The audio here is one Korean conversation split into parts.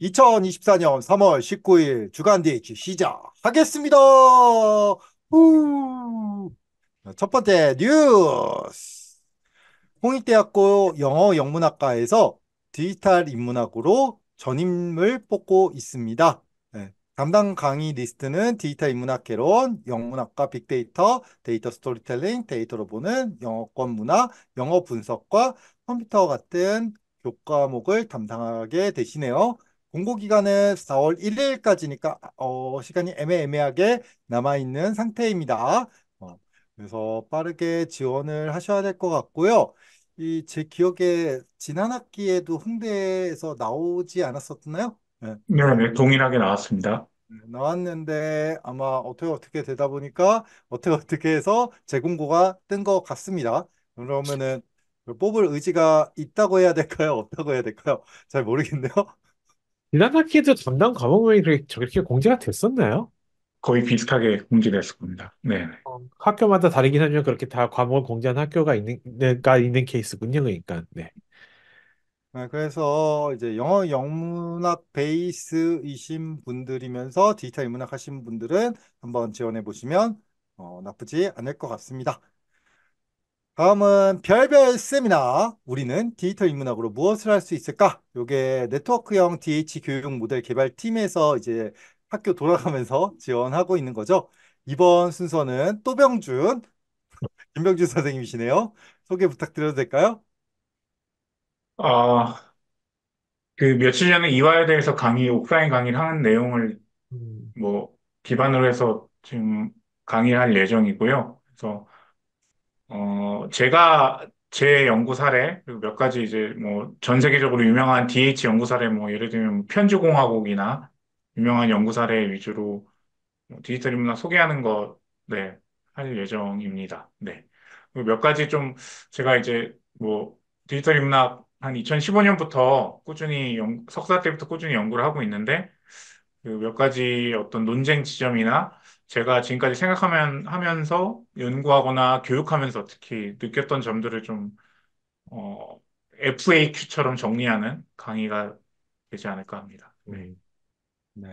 2024년 3월 19일 주간 DH 시작하겠습니다. 우. 첫 번째 뉴스. 홍익대학교 영어 영문학과에서 디지털 인문학으로 전임을 뽑고 있습니다. 네. 담당 강의 리스트는 디지털 인문학 개론, 영문학과 빅데이터, 데이터 스토리텔링, 데이터로 보는 영어권 문화, 영어 분석과 컴퓨터 같은 교과목을 담당하게 되시네요. 공고기간은 4월 1일까지니까 어, 시간이 애매애매하게 남아있는 상태입니다. 어, 그래서 빠르게 지원을 하셔야 될 것 같고요. 이 제 기억에 지난 학기에도 홍대에서 나오지 않았었나요? 네. 네, 네 동일하게 나왔습니다. 네, 나왔는데 아마 어떻게 어떻게 되다 보니까 어떻게 어떻게 해서 재공고가 뜬 것 같습니다. 그러면은 뽑을 의지가 있다고 해야 될까요? 없다고 해야 될까요? 잘 모르겠네요. 빌라나키에도 담당 과목명이 저렇게 공제가 됐었나요? 거의 비슷하게 공개됐을 겁니다. 네. 어, 학교마다 다르긴 하지만 그렇게 다 과목을 공제한 학교가 있는, 네, 가 있는 케이스군요. 그러니까, 네. 네, 그래서 이제 영어 영문학 베이스이신 분들이면서 디지털 인문학 하신 분들은 한번 지원해 보시면 어, 나쁘지 않을 것 같습니다. 다음은 별별 세미나 우리는 디지털 인문학으로 무엇을 할 수 있을까? 요게 네트워크형 DH 교육 모델 개발팀에서 이제 학교 돌아가면서 지원하고 있는 거죠. 이번 순서는 또병준, 김병준 선생님이시네요. 소개 부탁드려도 될까요? 아, 그 며칠 전에 이화에대해서 강의, 오프라인 강의를 하는 내용을 음. 뭐 기반으로 해서 지금 강의할 예정이고요. 그래서 어, 제가 제 연구 사례, 그리고 몇 가지 이제 뭐 전 세계적으로 유명한 DH 연구 사례, 뭐 예를 들면 뭐 편주공화국이나 유명한 연구 사례 위주로 뭐 디지털 인문학 소개하는 거, 네, 할 예정입니다. 네. 그리고 몇 가지 좀 제가 이제 뭐 디지털 인문학 한 2015년부터 꾸준히 연- 석사 때부터 꾸준히 연구를 하고 있는데 그몇 가지 어떤 논쟁 지점이나 제가 지금까지 생각하면 하면서 연구하거나 교육하면서 특히 느꼈던 점들을 좀 어, FAQ처럼 정리하는 강의가 되지 않을까 합니다. 네. 네.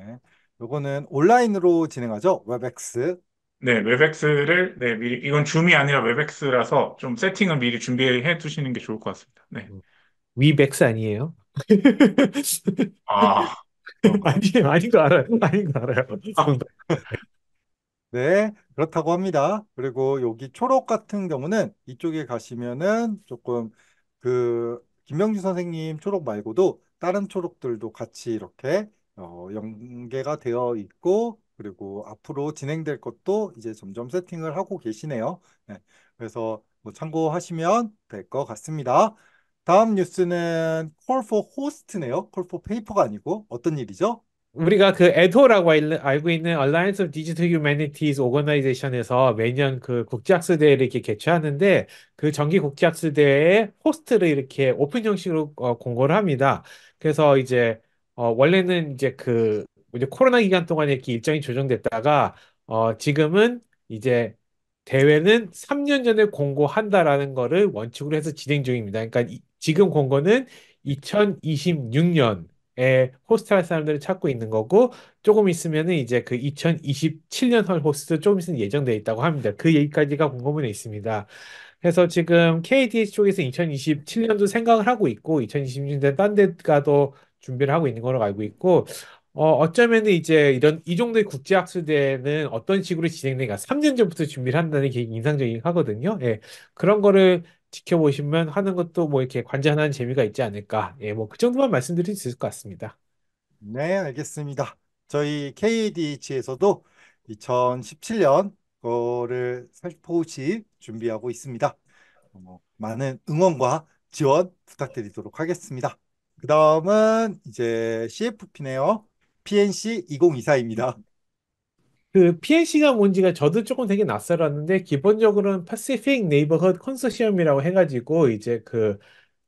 요거는 온라인으로 진행하죠? 웹엑스. 네, 웹엑스를 네, 미리 이건 줌이 아니라 웹엑스라서 좀 세팅을 미리 준비해 두시는 게 좋을 것 같습니다. 네. 위백스 음. 아니에요? 아. 아니, 아닌 거 알아요. 아닌 거 알아요. 네, 그렇다고 합니다. 그리고 여기 초록 같은 경우는 이쪽에 가시면은 조금 그 김명주 선생님 초록 말고도 다른 초록들도 같이 이렇게 어, 연계가 되어 있고 그리고 앞으로 진행될 것도 이제 점점 세팅을 하고 계시네요. 네, 그래서 뭐 참고하시면 될 것 같습니다. 다음 뉴스는 콜 a l l for host네요. 콜 a l l for paper가 아니고 어떤 일이죠? 우리가 그 에토라고 알고 있는 Alliance of Digital Humanities Organization에서 매년 그 국제학술 대회를 이렇게 개최하는데 그 정기 국제학술 대회에 호스트를 이렇게 오픈 형식으로 어, 공고를 합니다. 그래서 이제 어, 원래는 이제 그 이제 코로나 기간 동안 에 이렇게 일정이 조정됐다가 어, 지금은 이제 대회는 3년 전에 공고한다라는 거를 원칙으로 해서 진행 중입니다. 그러니까 이, 지금 공고는 2026년에 호스트할 사람들을 찾고 있는 거고 조금 있으면은 이제 그 2027년 헐 호스트 조금 있으면 예정돼 있다고 합니다. 그 얘기까지가 공고문에 있습니다. 그래서 지금 KDH 쪽에서 2027년도 생각을 하고 있고 2026년에 딴 데가도 준비를 하고 있는 걸로 알고 있고 어, 어쩌면 은 이제 이런 이 정도의 국제 학술대회는 어떤 식으로 진행되는가 3년 전부터 준비를 한다는 게 인상적이긴 하거든요. 예. 그런 거를 지켜보시면 하는 것도 뭐 이렇게 관전하는 재미가 있지 않을까. 예, 뭐 그 정도만 말씀드릴 수 있을 것 같습니다. 네, 알겠습니다. 저희 KDH에서도 2017년 거를 살포시 준비하고 있습니다. 어, 많은 응원과 지원 부탁드리도록 하겠습니다. 그 다음은 이제 CFP네요. PNC 2024입니다. 그 PNC가 뭔지가 저도 조금 되게 낯설었는데 기본적으로는 Pacific Neighborhood Consortium이라고 해가지고 이제 그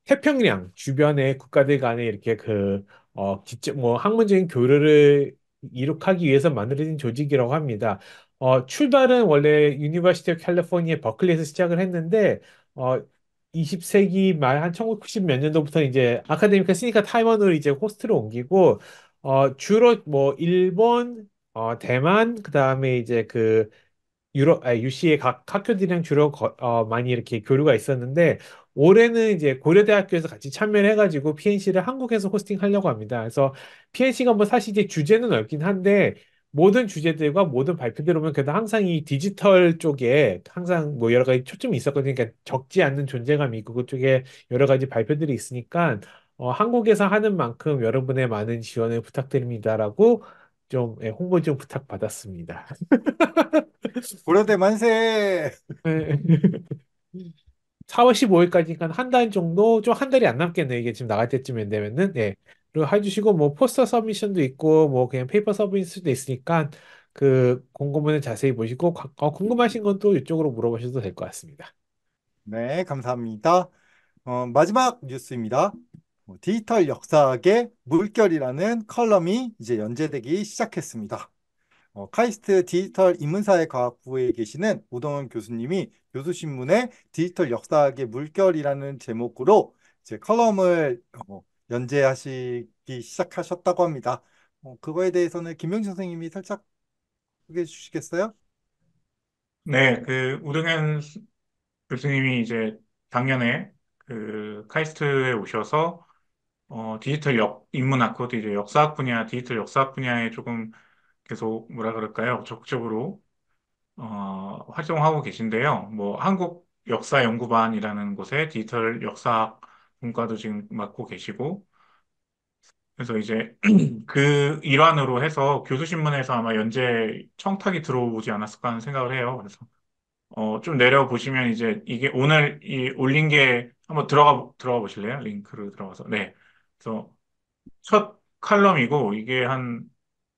태평양 주변의 국가들 간에 이렇게 그어 기적 뭐 학문적인 교류를 이룩하기 위해서 만들어진 조직이라고 합니다. 어 출발은 원래 유니버시티 오브 캘리포니아 버클리에서 시작을 했는데 어 20세기 말 한 1990 몇 년도부터 이제 아카데미카 쓰니까 타이완으로 이제 호스트로 옮기고 어 주로 뭐 일본 어, 대만, 그 다음에 이제 그 유럽, 아, UC의 각 학교들이랑 주로 거- 어, 많이 이렇게 교류가 있었는데, 올해는 이제 고려대학교에서 같이 참여를 해가지고 PNC를 한국에서 호스팅하려고 합니다. 그래서 PNC가 뭐 사실 이제 주제는 넓긴 한데, 모든 주제들과 모든 발표들 보면 그래도 항상 이 디지털 쪽에 항상 뭐 여러 가지 초점이 있었거든요. 그러니까 적지 않는 존재감이 있고 그쪽에 여러 가지 발표들이 있으니까 어, 한국에서 하는 만큼 여러분의 많은 지원을 부탁드립니다라고 네. 좀 예, 홍보 좀 부탁받았습니다. 고려대 만세! 4월 15일까지니까 한 달 정도, 좀 한 달이 안 남겠네. 이게 지금 나갈 때쯤 되면은, 예. 네. 그리고 해주시고, 뭐, 포스터 서미션도 있고, 뭐, 그냥 페이퍼 서비스도 있으니까, 그, 공고문을 자세히 보시고, 어, 궁금하신 건 또 이쪽으로 물어보셔도 될 것 같습니다. 네, 감사합니다. 어, 마지막 뉴스입니다. 뭐 디지털 역사학의 물결이라는 컬럼이 이제 연재되기 시작했습니다. 어, 카이스트 디지털 인문사회과학부에 계시는 오동원 교수님이 교수신문에 디지털 역사학의 물결이라는 제목으로 이제 컬럼을 어, 연재하시기 시작하셨다고 합니다. 어, 그거에 대해서는 김명준 선생님이 살짝 소개해 주시겠어요? 네, 그 우등현 교수님이 이제 작년에 그 카이스트에 오셔서 어, 디지털 역, 인문학과, 이제 역사학 분야, 디지털 역사학 분야에 조금 계속 뭐라 그럴까요? 적극적으로 어, 활동하고 계신데요. 뭐 한국 역사 연구반이라는 곳에 디지털 역사학 분과도 지금 맡고 계시고 그래서 이제 그 일환으로 해서 교수신문에서 아마 연재 청탁이 들어오지 않았을까 하는 생각을 해요. 그래서 어, 좀 내려보시면 이제 이게 오늘 이 올린 게 한번 들어가 들어가 보실래요? 링크로 들어가서. 네. 그래서 첫 칼럼이고 이게 한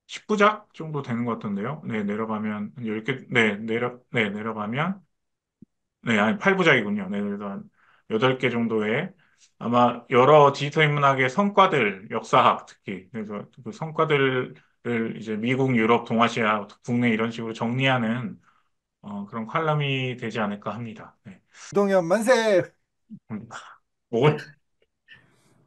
10부작 정도 되는 것 같던데요. 네, 내려가면 10개, 네, 내려, 네, 내려가면 네, 아니 8부작이군요. 네, 그래서 한 8개 정도의 아마 여러 디지털 인문학의 성과들, 역사학 특히 그래서 그 성과들을 이제 미국, 유럽, 동아시아, 국내 이런 식으로 정리하는 어, 그런 칼럼이 되지 않을까 합니다. 네. 동현 만세! 뭐,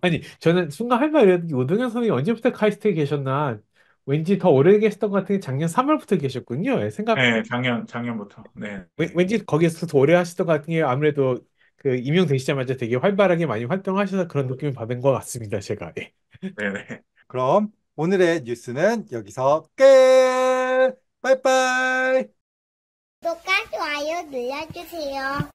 아니, 저는 순간 할 말이 게 오동현 선생님이 언제부터 카이스트에 계셨나. 왠지 더 오래 계셨던 것 같은 게 작년 3월부터 계셨군요. 예, 생각, 네, 작년, 작년부터. 왠- 네. 왠지 거기에서 더 오래 하시던 것 같은 게 아무래도 그 임용되시자마자 되게 활발하게 많이 활동하셔서 그런 느낌을 받은 것 같습니다, 제가. 예. 네네. 네. 그럼 오늘의 뉴스는 여기서 끝! 빠이빠이! 구독과 좋아요 눌러주세요.